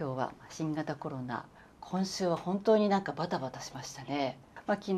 今日は新型コロナ今週は本当になんかバタバタしましたね。まあ、昨日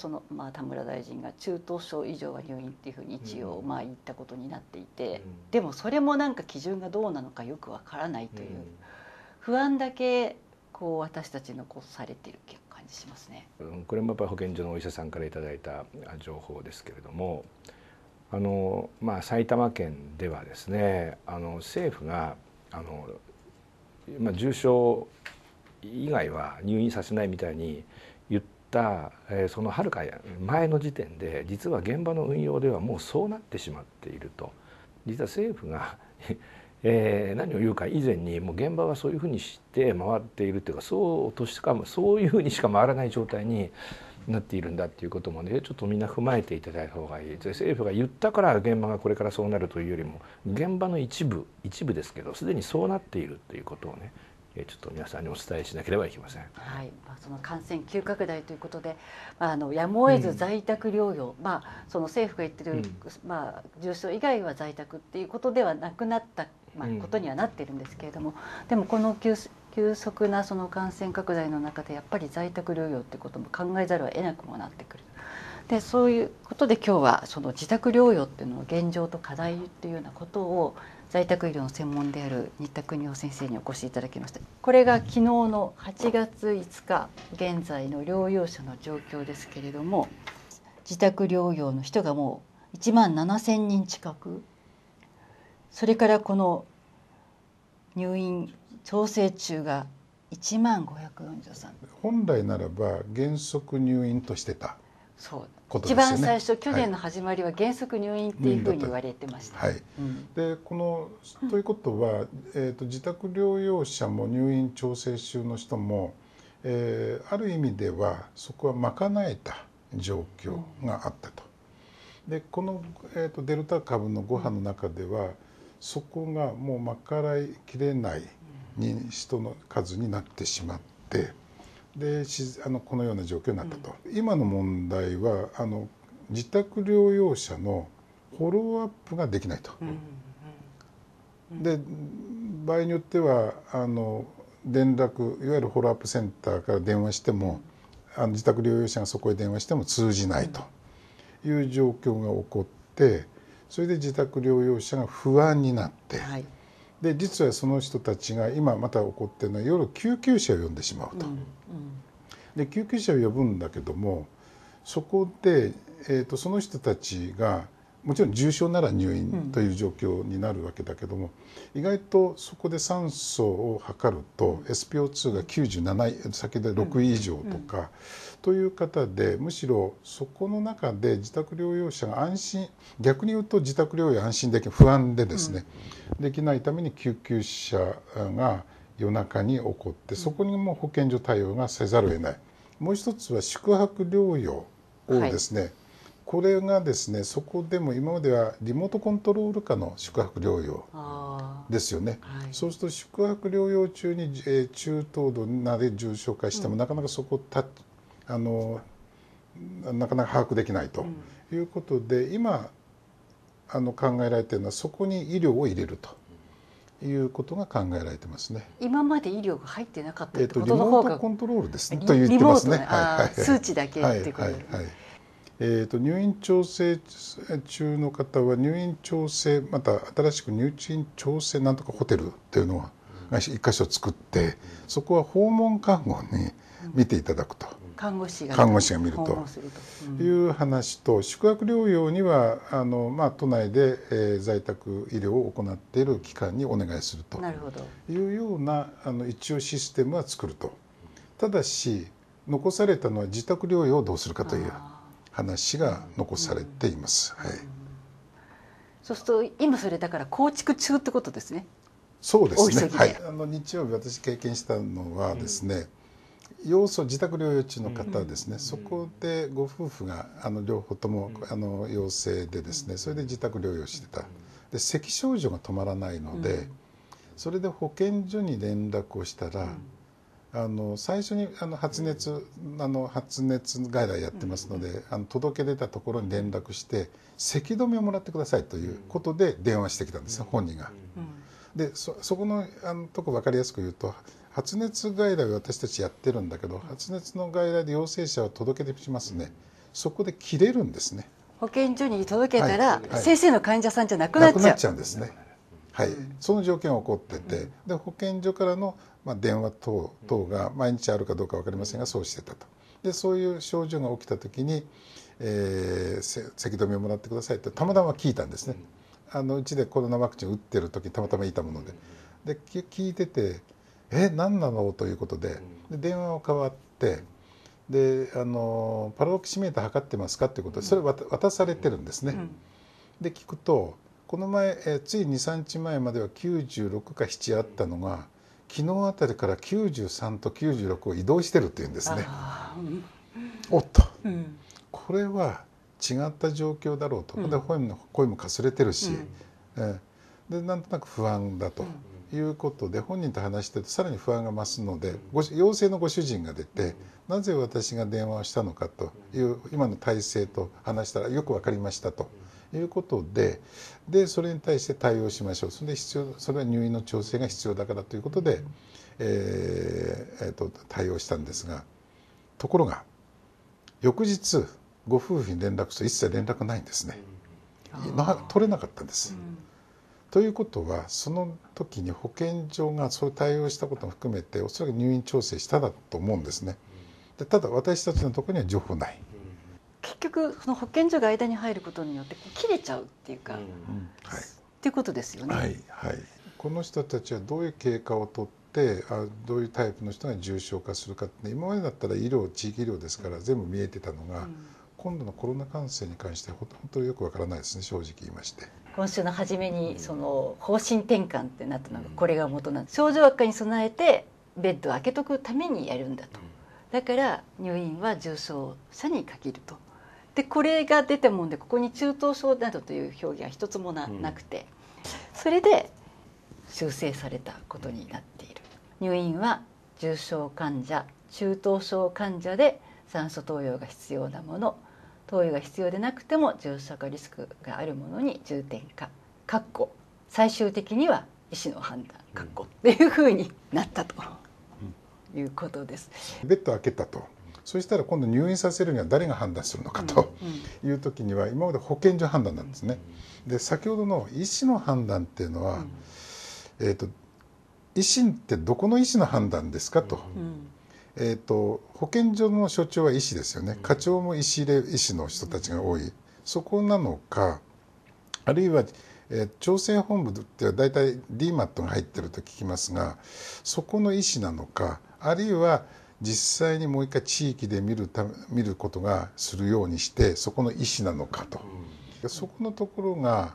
その、まあ、田村大臣が中等症以上は入院っていうふうに一応まあ言ったことになっていて、でもそれもなんか基準がどうなのかよくわからないという不安だけこう私たち残されてる感じしますね、うん、これもやっぱり保健所のお医者さんからいただいた情報ですけれどもあの、まあ、埼玉県ではですねあの政府があのまあ、重症以外は入院させないみたいに言った、えー、そのはるか前の時点で実は現場の運用ではもうそうなってしまっていると実は政府が えー、何を言うか以前にもう現場はそういうふうにして回っているというかそうとしかそういうふうにしか回らない状態になっているんだっていうこともねちょっとみんな踏まえていただいた方がいい政府が言ったから現場がこれからそうなるというよりも現場の一部一部ですけどすでにそうなっているということをねちょっと皆さんにお伝えしなければいけません。はい、まあ、その感染急拡大ということで、まあ、あのやむを得ず在宅療養、うん、まあ、その政府が言ってる、うん、まあ、重症以外は在宅っていうことではなくなったまあ、ことにはなっているんですけれども、でもこの急急速なその感染拡大の中でやっぱり在宅療養ってことも考えざるを得なくもなってくる。でそういうことで今日はその自宅療養っていうのの現状と課題っていうようなことを在宅医療の専門である新田邦夫先生にお越しいただきましたこれが昨日の8月5日現在の療養者の状況ですけれども自宅療養の人がもう1万7,000人近くそれからこの入院調整中が1万543本来ならば原則入院としてたそうね、一番最初去年の始まりは原則入院っていうふうに言われてました。はいうん、でこのということは、えーと、自宅療養者も入院調整中の人も、えー、ある意味ではそこは賄えた状況があったと。でこの、えーと、デルタ株の5波の中ではそこがもうまからいきれないに人の数になってしまってであのこのような状況になったと。うん、今の問題はあの自宅療養者のフォローアップができないと。うん、で場合によってはあの連絡いわゆるフォローアップセンターから電話しても、あの自宅療養者がそこへ電話しても通じないという状況が起こってそれで自宅療養者が不安になって、はい、で実はその人たちが今また起こってるのは夜救急車を呼んでしまうと。うんうん、で救急車を呼ぶんだけどもそこで、えーとその人たちがもちろん重症なら入院という状況になるわけだけども、うん、意外とそこで酸素を測ると SpO2 が97先で6以上とか、うんという方でむしろそこの中で自宅療養者が安心逆に言うと自宅療養安心でき不安でですね、できないために救急車が夜中に起こってそこにも保健所対応がせざるを得ない。もう一つは宿泊療養をですね、はいこれがですねそこでも今まではリモートコントロール下の宿泊療養ですよね、はい、そうすると宿泊療養中に、え中等度なで重症化しても、うん、なかなかそこたあのなかなか把握できないということで、うん、今あの考えられているのはそこに医療を入れると。いうことが考えられてますね。今まで医療が入ってなかったってことの方が、えー、リモートコントロールですね。と言ってますね。はいはい、数値だけっていうことで、はいはいはいえーと、入院調整中の方は入院調整また新しく入院調整なんとかホテルっていうのは1箇所作ってそこは訪問看護に見ていただくと、看護師が看護師が見るという話と宿泊療養にはあの、まあ、都内で、えー、在宅医療を行っている機関にお願いするというようなあの一応システムは作るとただし残されたのは自宅療養をどうするかという。話が残されています。はい、そうすると今それだから構築中ってことですね。そうですね。はい。あの日曜日私経験したのはですね、うん、要素自宅療養中の方ですね、うん、そこでご夫婦があの両方とも、うん、あの陽性でですね、それで自宅療養してた。で咳症状が止まらないので、それで保健所に連絡をしたら。あの最初にあの発熱あの発熱外来やってますので、あの届け出たところに連絡して咳止めをもらってくださいということで電話してきたんです、本人が。でそこのあのとこ分かりやすく言うと発熱外来を私たちやってるんだけど発熱の外来で陽性者を届け出しますね、そこで切れるんですね。保健所に届けたら、はいはい、先生の患者さんじゃなくなっちゃうんですね。はい、その条件が起こってて、で保健所からの、まあ、電話等等が毎日あるかどうか分かりませんがそうしてたと。でそういう症状が起きた時に、えー、せき止めをもらってくださいってたまたま聞いたんですね。あのうちでコロナワクチン打ってる時たまたまいたもので。で聞いてて「え何なの?」ということでで電話を代わってであの「パラオキシメーター測ってますか?」っていうことでそれ渡されてるんですね。で聞くとこの前、えー、つい23日前までは96か7あったのが昨日あたりから93と96を移動してるっていうんですね。おっと、うん、これは違った状況だろうと、うん、で声も声もかすれてるし、うん、えー、でなんとなく不安だと。いうことで本人と話してるとさらに不安が増すのでご陽性のご主人が出てなぜ私が電話をしたのかという今の体制と話したらよく分かりましたと。いうことででそれに対して対応しましょうそれで必要それは入院の調整が必要だからということで、えーえーと、対応したんですがところが翌日ご夫婦に連絡すると一切連絡ないんですね、取れなかったんです。うんということはその時に保健所がそういう対応したことも含めておそらく入院調整しただと思うんですね。でただ私たちのところには情報ない。結局その保健所が間に入ることによって切れちゃうっていうか、うんはい、っていうことですよね。はい、はい、この人たちはどういう経過をとってあどういうタイプの人が重症化するかって今までだったら医療地域医療ですから全部見えてたのが、うん、今度のコロナ感染に関して本当よくわからないですね正直言いまして。今週の初めにその方針転換ってなったのがこれが元なんです、症状悪化に備えてベッドを開けとくためにやるんだとだから入院は重症者に限るとでこれが出てもんでここに中等症などという表現は一つもな,、くてそれで修正されたことになっている入院は重症患者中等症患者で酸素投与が必要なもの投与が必要でなくても重症化リスクがあるものに重点化かっこ最終的には医師の判断かっこっていうふうになったということです。ベッド開けたとそしたら今度入院させるには誰が判断するのかという時には今まで保健所判断なんですね。で先ほどの医師の判断っていうのは、えーと、医師ってどこの医師の判断ですかと。えーと、保健所の所長は医師ですよね課長も医師で医師の人たちが多いそこなのかあるいは、え調整本部っては大体 DMAT が入ってると聞きますがそこの医師なのかあるいは実際にもう一回地域で見るため見ることがするようにしてそこの意思なのかと、うん、そこのところが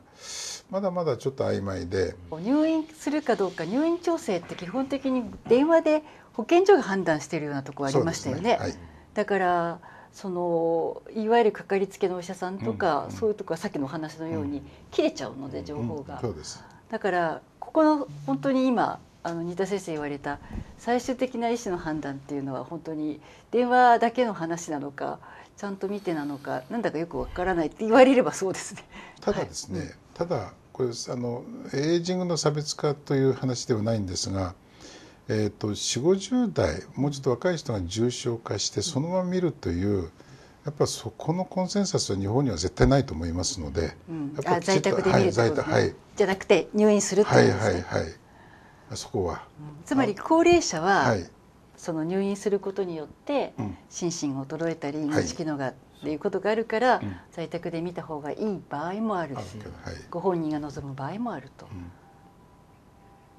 まだまだちょっと曖昧で入院するかどうか入院調整って基本的に電話で保健所が判断しているようなところありましたよね。ねはい、だからそのいわゆるかかりつけのお医者さんとか、うん、そういうとこはさっきのお話のように、切れちゃうので情報が、そうですだからここの本当に今あの新田先生言われた最終的な医師の判断っていうのは本当に電話だけの話なのかちゃんと見てなのかなんだかよくわからないって言われればそうですね。ただですね、はい、ただこれあのエイジングの差別化という話ではないんですが。えーと、4 5 0代もうちょっと若い人が重症化してそのまま見るというやっぱそこのコンセンサスは日本には絶対ないと思いますので、うん、在宅で見る、ねはい、はい、じゃなくて入院するという、ね、はいはいはいそこは。つまり高齢者は、その入院することによって心身衰えたり認知機能がっていうことがあるから、在宅で見た方がいい場合もあるし、ご本人が望む場合もあると。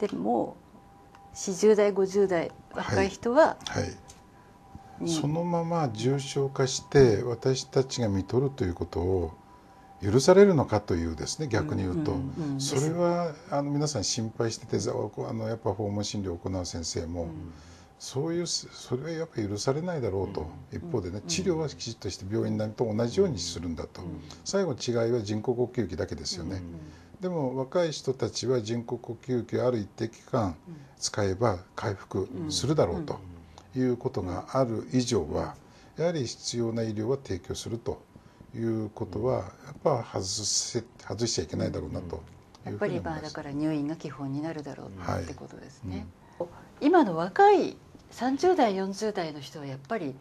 でも40代50代若い人は、はいはい、そのまま重症化して私たちが見とるということを許されるのかというですね逆に言うと、それはあの皆さん心配しててあのやっぱ訪問診療を行う先生も、そういうそれはやっぱ許されないだろうと、一方でね治療はきちっとして病院なと同じようにするんだと、最後違いは人工呼吸器だけですよね。でも若い人たちは人工呼吸器ある一定期間使えば回復するだろうということがある以上はやはり必要な医療は提供するということは、やっぱ外せ外しちゃいけないだろうなとやっぱりまあだから入院が基本になるだろう、ってことですね。うん、今の若い三十代四十代の人はやっぱり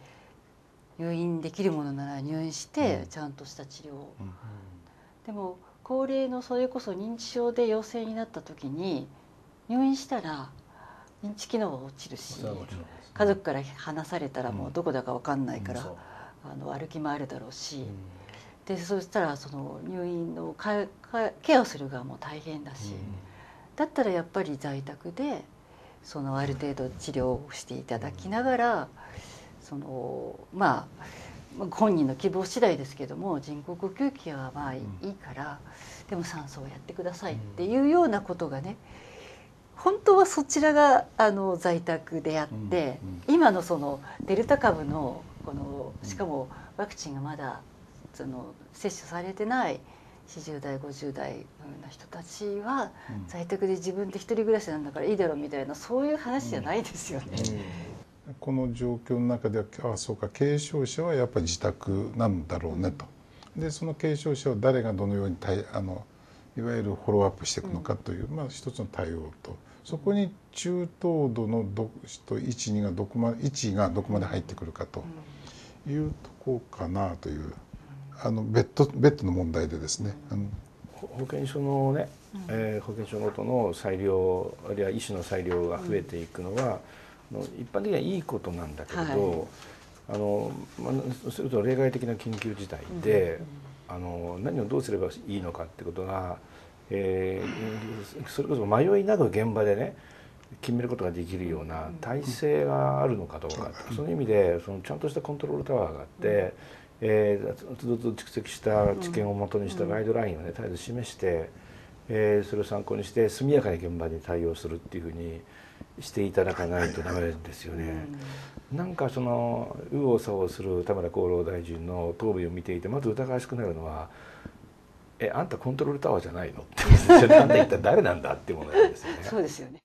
入院できるものなら入院してちゃんとした治療、うんうん、でも高齢のそれこそ認知症で陽性になった時に入院したら認知機能は落ちるし、家族から離されたらもうどこだかわかんないから、あの歩き回るだろうし。でそしたらその入院のケアをする側も大変だし、だったらやっぱり在宅でそのある程度治療をしていただきながらそのまあ本人の希望次第ですけども人工呼吸器はまあいいから、でも酸素をやってくださいっていうようなことがね本当はそちらがあの在宅であって、今のそのデルタ株のこのしかもワクチンがまだその接種されてない40代50代のような人たちは在宅で自分で一人暮らしなんだからいいだろうみたいなそういう話じゃないですよね。うん、この状況の中ではあそうか軽症者はやっぱり自宅なんだろうねと、うん、でその軽症者を誰がどのようにいあのいわゆるフォローアップしていくのかという、うん、まあ、一つの対応とそこに中等度のど1位がどこまでがどこまで入ってくるかというとこかなという。あのベッドベッドの問題でですね保険証のね、えー、保険証ごとの裁量あるいは医師の裁量が増えていくのは、うん、一般的にはいいことなんだけど、はい、あのまあ、すると例外的な緊急事態で、うん、あの何をどうすればいいのかってことが、えー、それこそ迷いなく現場でね決めることができるような体制があるのかどうか、うん、その意味でそのちゃんとしたコントロールタワーがあって。えー、と、どつ蓄積した知見をもとにしたガイドラインをね絶えず示して、えー、それを参考にして速やかに現場に対応するっていうふうにしていただかないとダメですよね。なんかその右往左往する田村厚労大臣の答弁を見ていてまず疑わしくなるのは「えあんたコントロールタワーじゃないの?」って言ったら誰なんだ?」ってものなんですよね。そうですよね